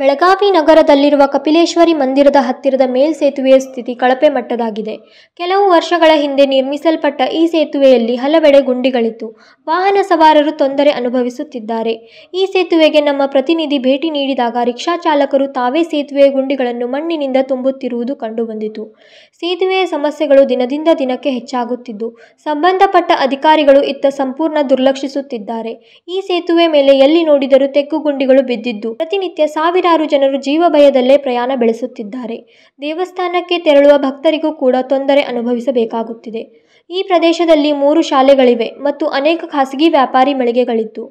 ಬೆಳಗಾವಿ ನಗರದಲ್ಲಿರುವ ಕಪಿಲೇಶ್ವರಿ ಮಂದಿರದ ಹತ್ತಿರದ ಮೇಲ್ಸೇತುವೆಯ ಸ್ಥಿತಿ ಕಳಪೆ ಮಟ್ಟದಾಗಿದೆ ಕೆಲವು ವರ್ಷಗಳ ಹಿಂದೆ ನಿರ್ಮಿಸಲ್ಪಟ್ಟ ಈ ಸೇತುವೆಯಲ್ಲಿ ಹಲವೆಡೆ ಗುಂಡಿಗಳಿತ್ತು ವಾಹನ ಸವಾರರು ತೊಂದರೆ ಅನುಭವಿಸುತ್ತಿದ್ದಾರೆ ಈ ಸೇತುವೆಗೆ ನಮ್ಮ ಪ್ರತಿನಿಧಿ ಭೇಟಿ ನೀಡಿದಾಗ ರಿಕ್ಷಾ ಚಾಲಕರು ತಾವೇ ಸೇತುವೆಯ ಗುಂಡಿಗಳನ್ನು ಮಣ್ಣಿನಿಂದ ತುಂಬುತ್ತಿರುವುದು ಕಂಡುಬಂದಿತು ಸೇತುವೆಯ ಸಮಸ್ಯೆಗಳು ದಿನದಿಂದ ದಿನಕ್ಕೆ ಹೆಚ್ಚಾಗುತ್ತಿದ್ದು ಸಂಬಂಧಪಟ್ಟ ಅಧಿಕಾರಿಗಳು ಇತ್ತ ಸಂಪೂರ್ಣ ದುರ್ಲಕ್ಷಿಸುತ್ತಿದ್ದಾರೆ ಈ ಸೇತುವೆ ಮೇಲೆ ಎಲ್ಲಿ ನೋಡಿದರೂ ತೆಗ್ಗು ಗುಂಡಿಗಳು ಬಿದ್ದಿದ್ದು ಪ್ರತಿನಿತ್ಯ ಸಾವಿರ ಸಾವಿರಾರು ಜನರು ಜೀವ ಭಯದಲ್ಲೇ ಪ್ರಯಾಣ ಬೆಳೆಸುತ್ತಿದ್ದಾರೆ ದೇವಸ್ಥಾನಕ್ಕೆ ತೆರಳುವ ಭಕ್ತರಿಗೂ ಕೂಡ ತೊಂದರೆ ಅನುಭವಿಸಬೇಕಾಗುತ್ತಿದೆ ಈ ಪ್ರದೇಶದಲ್ಲಿ ಮೂರು ಶಾಲೆಗಳಿವೆ ಮತ್ತು ಅನೇಕ ಖಾಸಗಿ ವ್ಯಾಪಾರಿ ಮಳಿಗೆಗಳಿದ್ದು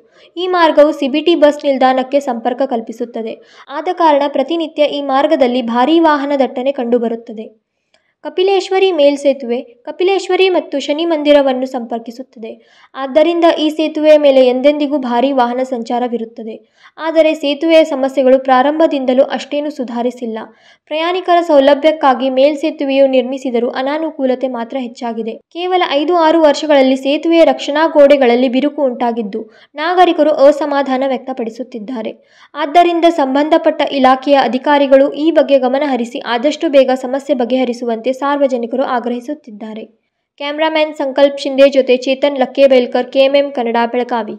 ಈ ಮಾರ್ಗವು ಸಿಬಿಟಿ ಬಸ್ ನಿಲ್ದಾಣಕ್ಕೆ ಸಂಪರ್ಕ ಕಲ್ಪಿಸುತ್ತದೆ ಆದ ಕಾರಣ ಪ್ರತಿನಿತ್ಯ ಈ ಮಾರ್ಗದಲ್ಲಿ ಭಾರೀ ವಾಹನ ದಟ್ಟಣೆ ಕಂಡುಬರುತ್ತದೆ ಕಪಿಲೇಶ್ವರಿ ಮೇಲ್ಸೇತುವೆ ಕಪಿಲೇಶ್ವರಿ ಮತ್ತು ಶನಿ ಮಂದಿರವನ್ನು ಸಂಪರ್ಕಿಸುತ್ತದೆ ಆದ್ದರಿಂದ ಈ ಸೇತುವೆಯ ಮೇಲೆ ಎಂದೆಂದಿಗೂ ಭಾರೀ ವಾಹನ ಸಂಚಾರವಿರುತ್ತದೆ ಆದರೆ ಸೇತುವೆಯ ಸಮಸ್ಯೆಗಳು ಪ್ರಾರಂಭದಿಂದಲೂ ಅಷ್ಟೇನೂ ಸುಧಾರಿಸಿಲ್ಲ ಪ್ರಯಾಣಿಕರ ಸೌಲಭ್ಯಕ್ಕಾಗಿ ಮೇಲ್ಸೇತುವೆಯು ನಿರ್ಮಿಸಿದರೂ ಅನಾನುಕೂಲತೆ ಮಾತ್ರ ಹೆಚ್ಚಾಗಿದೆ ಕೇವಲ ಐದು ಆರು ವರ್ಷಗಳಲ್ಲಿ ಸೇತುವೆಯ ರಕ್ಷಣಾ ಗೋಡೆಗಳಲ್ಲಿ ಬಿರುಕು ಉಂಟಾಗಿದ್ದು ನಾಗರಿಕರು ಅಸಮಾಧಾನ ವ್ಯಕ್ತಪಡಿಸುತ್ತಿದ್ದಾರೆ ಆದ್ದರಿಂದ ಸಂಬಂಧಪಟ್ಟ ಇಲಾಖೆಯ ಅಧಿಕಾರಿಗಳು ಈ ಬಗ್ಗೆ ಗಮನಹರಿಸಿ ಆದಷ್ಟು ಬೇಗ ಸಮಸ್ಯೆ ಬಗೆಹರಿಸುವಂತೆ ಸಾರ್ವಜನಿಕರು ಆಗ್ರಹಿಸುತ್ತಿದ್ದಾರೆ ಕ್ಯಾಮರಾಮ್ಯಾನ್ ಸಂಕಲ್ಪ್ ಶಿಂದೆ ಜೊತೆ ಚೇತನ್ ಲಕ್ಕೇಬೈಲ್ಕರ್ ಕೆಎಂಎಂ ಕನ್ನಡ ಬೆಳಗಾವಿ